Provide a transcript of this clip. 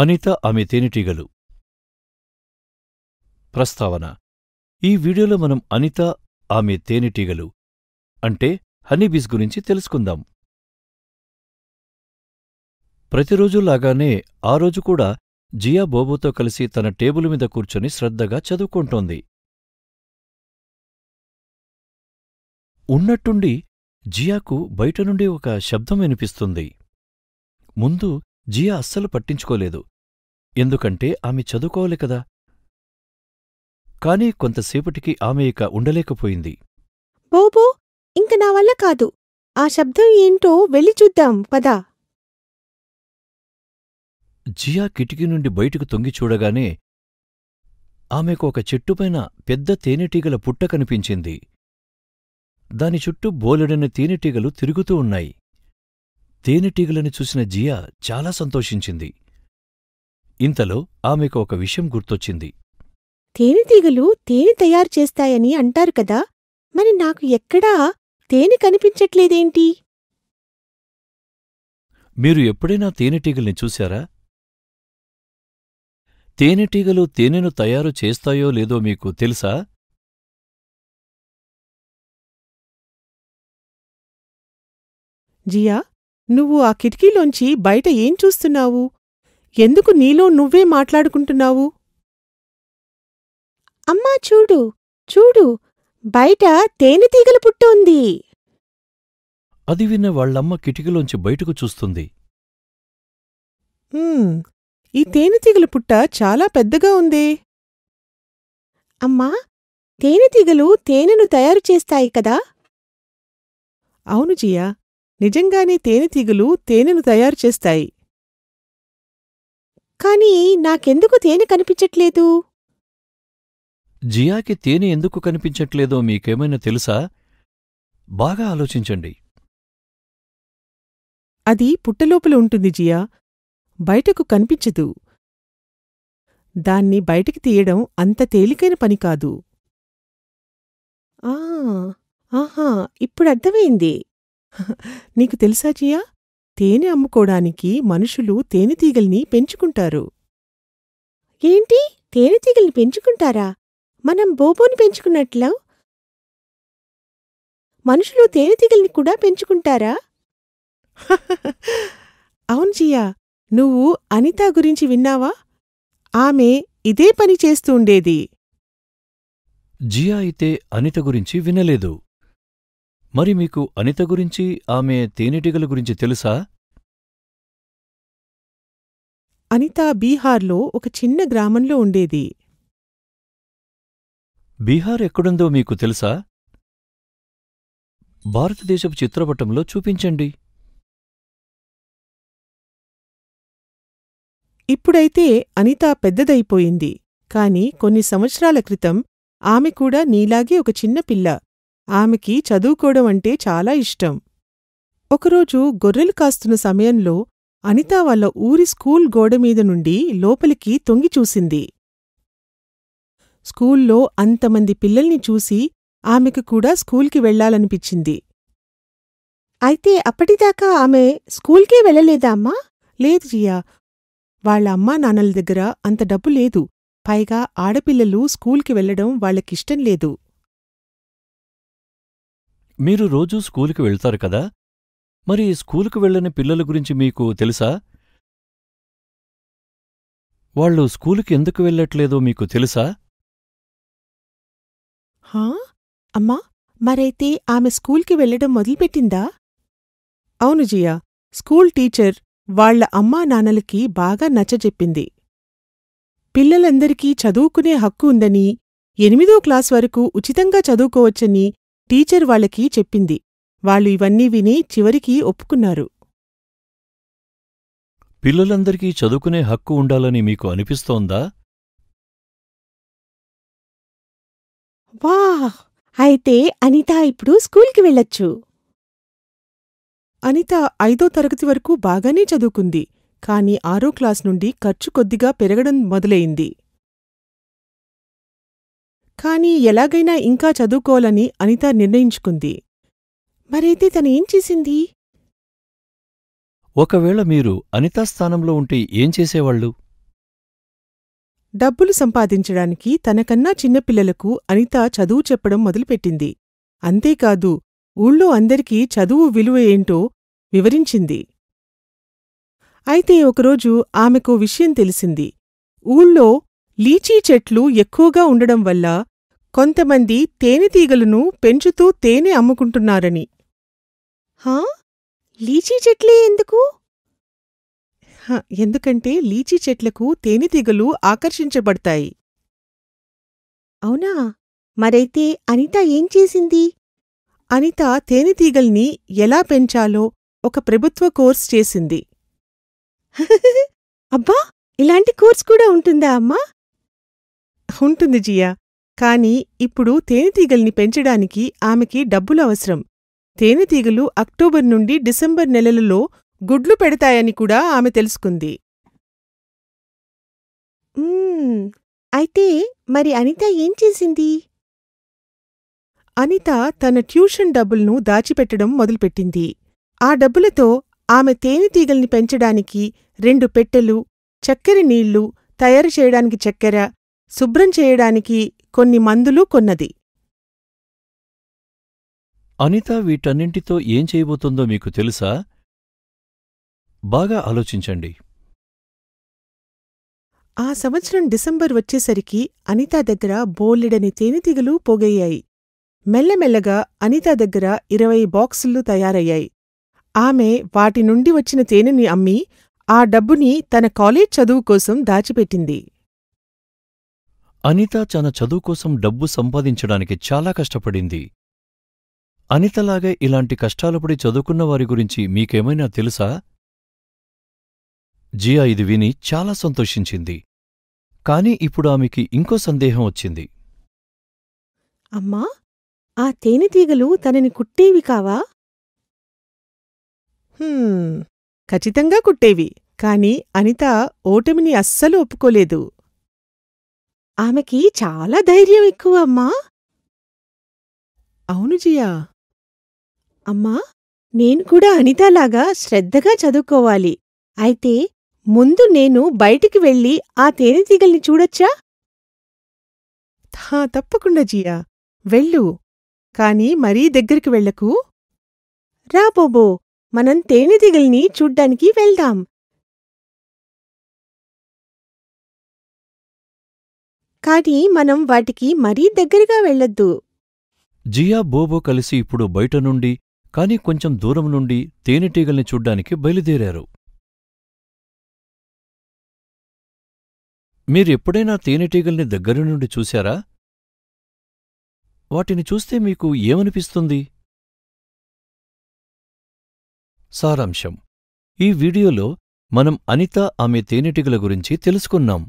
అనిత ఆమె తేనెటీగలు ప్రస్తావన ఈ వీడియోలో మనం అనిత ఆమె తేనెటీగలు అంటే హనీబీస్ గురించి తెలుసుకుందాం ప్రతిరోజులాగానే ఆ రోజు కూడా జియా బోబోతో కలిసి తన టేబుల్ మీద కూర్చొని శ్రద్ధగా చదువుకుంటోంది ఉన్నట్టుండి జియాకు బయట నుండి ఒక శబ్దం వినిపిస్తుంది ముందు జియా అస్సలు పట్టించుకోలేదు ఎందుకంటే ఆమె చదువుకోవాలి కదా కాని కొంతసేపటికి ఆమె ఇక ఉండలేకపోయింది బోబో ఇంక నా వల్ల కాదు ఆ శబ్దం ఏంటో వెళ్ళి చూద్దాం పదా జియా కిటికీ నుండి బయటకు తొంగి చూడగానే ఆమెకు ఒక చెట్టుపైన పెద్ద తేనెటీగల పుట్ట కనిపించింది దాని చుట్టూ బోలెడని తేనెటీగలు తిరుగుతూ ఉన్నాయి తేనెటీగలను చూసిన జియా చాలా సంతోషించింది ఇంతలో ఆమెకు ఒక విషయం గుర్తొచ్చింది తేనెటీగలు తేనె తయారు చేస్తాయని అంటారు కదా మరి నాకు ఎక్కడా తేనె కనిపించట్లేదేంటి మీరు ఎప్పుడైనా తేనెటీగల్ని చూశారా తేనెటీగలు తేనెను తయారు చేస్తాయో లేదో మీకు తెలుసా జియా నువ్వు ఆ కిటికీలోంచి బయట ఏం చూస్తున్నావు ఎందుకు నీలో నువ్వే మాట్లాడుకుంటున్నావు అమ్మా చూడు చూడు బయట తేనెతీగల పుట్ట ఉంది అది విన్న వాళ్ళమ్మ కిటికీలోంచి బయటకు చూస్తుంది ఈ తేనెతీగల పుట్ట చాలా పెద్దగా ఉందే అమ్మా తేనెతీగలు తేనెను తయారు చేస్తాయి కదా అవును జియా నిజంగానే తేనెతీగలు తేనెను తయారు చేస్తాయి కానీ నాకెందుకు తేనె కనిపించట్లేదు జియాకి తేనె ఎందుకు కనిపించట్లేదో మీకేమైనా తెలుసా బాగా ఆలోచించండి అది పుట్టలోపల ఉంటుంది జియా బయటకు కనిపించదు దాన్ని బయటికి తీయడం అంత తేలికైన పని కాదు ఆహా ఇప్పుడు అర్థమైంది నీకు తెలుసా జియా తేనె అమ్ముకోడానికి మనుషులు తేనెతీగల్ని పెంచుకుంటారు ఏంటి తేనెతీగల్ని పెంచుకుంటారా మనం బోబోని పెంచుకున్నట్లు మనుషులు తేనెతీగల్ని కూడా పెంచుకుంటారా అవును జియా నువ్వు అనిత గురించి విన్నావా ఆమె ఇదే పని చేస్తూ ఉండేది జియా అయితే అనిత గురించి వినలేదు మరి మీకు అనిత గురించి ఆమె తేనెటీగల గురించి తెలుసా అనిత బీహార్లో ఒక చిన్న గ్రామంలో ఉండేది బీహార్ ఎక్కడుందో మీకు తెలుసా భారతదేశపు చిత్రపటంలో చూపించండి ఇప్పుడైతే అనిత పెద్దదైపోయింది కాని కొన్ని సంవత్సరాల క్రితం ఆమె కూడా నీలాగే ఒక చిన్న పిల్ల ఆమెకి చదువుకోవడం అంటే చాలా ఇష్టం ఒకరోజు గొర్రెలు కాస్తున్న సమయంలో అనిత వాళ్ళ ఊరి స్కూల్ గోడమీద నుండి లోపలికి తొంగిచూసింది స్కూల్లో అంతమంది పిల్లల్ని చూసి ఆమెకు కూడా స్కూల్కి వెళ్లాలనిపించింది అయితే అప్పటిదాకా ఆమె స్కూల్కే వెళ్ళలేదా అమ్మా లేదు జియా వాళ్ళ అమ్మా నాన్నల దగ్గర అంత డబ్బు లేదు పైగా ఆడపిల్లలు స్కూల్కి వెళ్లడం వాళ్ళకిష్టం లేదు మీరు రోజూ స్కూలుకి వెళ్తారు కదా మరి స్కూలుకు వెళ్ళని పిల్లల గురించి మీకు తెలుసా వాళ్ళు స్కూలుకి ఎందుకు వెళ్ళట్లేదో మీకు తెలుసా హా అమ్మా మరైతే ఆమె స్కూల్కి వెళ్లడం మొదలుపెట్టిందా అవును జియా స్కూల్ టీచర్ వాళ్ల అమ్మా నాన్నలకి బాగా నచ్చజెప్పింది పిల్లలందరికీ చదువుకునే హక్కు ఉందని ఎనిమిదో క్లాస్ వరకు ఉచితంగా చదువుకోవచ్చని టీచర్ వాళ్ళకి చెప్పింది వాళ్ళు ఇవన్నీ విని చివరికి ఒప్పుకున్నారు పిల్లలందరికీ చదువుకునే హక్కు ఉండాలని మీకు అనిపిస్తోందా వా అయితే అనిత ఇప్పుడు స్కూల్కి వెళ్ళొచ్చు అనిత ఐదో తరగతి వరకు బాగానే చదువుకుంది కాని ఆరో క్లాస్ నుండి ఖర్చు కొద్దిగా పెరగడం మొదలైంది కానీ ఎలాగైనా ఇంకా చదువుకోవాలని అనిత నిర్ణయించుకుంది మరైతే ఏం చేసింది ఒకవేళ మీరు అనితా స్థానంలో ఉంటే ఏం చేసేవాళ్ళు డబ్బులు సంపాదించడానికి తనకన్నా చిన్నపిల్లలకు అనిత చదువు చెప్పడం మొదలుపెట్టింది అంతేకాదు ఊళ్ళో అందరికీ చదువు విలువ ఏంటో వివరించింది అయితే ఒకరోజు ఆమెకు విషయం తెలిసింది ఊళ్ళో లీచీ చెట్లు ఎక్కువగా ఉండడం వల్ల కొంతమంది తేనెతీగలను పెంచుతూ తేనె అమ్ముకుంటున్నారని హా లీచీ చెట్లే ఎందుకు ఎందుకంటే లీచీ చెట్లకు తేనెతీగలు ఆకర్షించబడతాయి అవునా మరైతే అనిత ఏం చేసింది అనిత తేనెతీగల్ని ఎలా పెంచాలో ఒక ప్రభుత్వ కోర్స్ చేసింది అబ్బా ఇలాంటి కోర్స్ కూడా ఉంటుందా అమ్మా ఉంటుంది జియా కాని ఇప్పుడు తేనెటీగల్ని పెంచడానికి ఆమెకి డబ్బులు అవసరం తేనెటీగలు అక్టోబర్ నుండి డిసెంబర్ నెలలలో గుడ్లు పెడతాయని కూడా ఆమె తెలుసుకుంది అయితే మరి అనిత ఏం చేసింది అనిత తన ట్యూషన్ డబ్బులను దాచిపెట్టడం మొదలుపెట్టింది ఆ డబ్బులతో ఆమె తేనెటీగల్ని పెంచడానికి రెండు పెట్టెలు చక్కెర నీళ్లు తయారు చేయడానికి చక్కెర శుభ్రం చేయడానికి కొన్ని మందులు కొన్నది అనిత వీటన్నింటితో ఏం చేయబోతుందో మీకు తెలుసా బాగా ఆలోచించండి ఆ సంవత్సరం డిసెంబర్ వచ్చేసరికి అనితా దగ్గర బోలెడని తేనెతీగలు పోగయ్యాయి మెల్లమెల్లగా అనితా దగ్గర ఇరవై బాక్సులు తయారయ్యాయి ఆమె వాటి నుండి వచ్చిన తేనెని అమ్మి ఆ డబ్బుని తన కాలేజ్ చదువు కోసం దాచిపెట్టింది అనిత తన చదువు కోసం డబ్బు సంపాదించడానికి చాలా కష్టపడింది అనితలాగే ఇలాంటి కష్టాలపడి వారి గురించి మీకేమైనా తెలుసా జియా ఇది విని చాలా సంతోషించింది కాని ఇప్పుడు ఆమెకి ఇంకో సందేహం వచ్చింది అమ్మా ఆ తేనెతీగలు తనని కుట్టేవి కావా ఖచ్చితంగా కుట్టేవి కాని అనిత ఓటమిని అస్సలు ఒప్పుకోలేదు ఆమెకి చాలా ధైర్యం ఎక్కువ అమ్మా అవును జియా అమ్మా నేను కూడా అనితలాగా శ్రద్ధగా చదువుకోవాలి అయితే ముందు నేను బయటికి వెళ్ళి ఆ తేనెతీగల్ని చూడొచ్చా థా తప్పకుండా జియా వెళ్ళు కాని మరీ దగ్గరికి వెళ్ళకు రాబోబో మనం తేనెతీగల్ని చూడ్డానికి వెళ్దాం కాని మనం వాటికి మరీ దగ్గరగా వెళ్ళొద్దు జియా బోబో కలిసి ఇప్పుడు బయట నుండి కాని కొంచెం దూరం నుండి తేనెటీగల్ని చూడ్డానికి బయలుదేరారు మీరెప్పుడైనా తేనెటీగల్ని దగ్గర నుండి చూశారా వాటిని చూస్తే మీకు ఏమనిపిస్తుంది సారాంశం ఈ వీడియోలో మనం అనిత ఆమె తేనెటీగల గురించి తెలుసుకున్నాం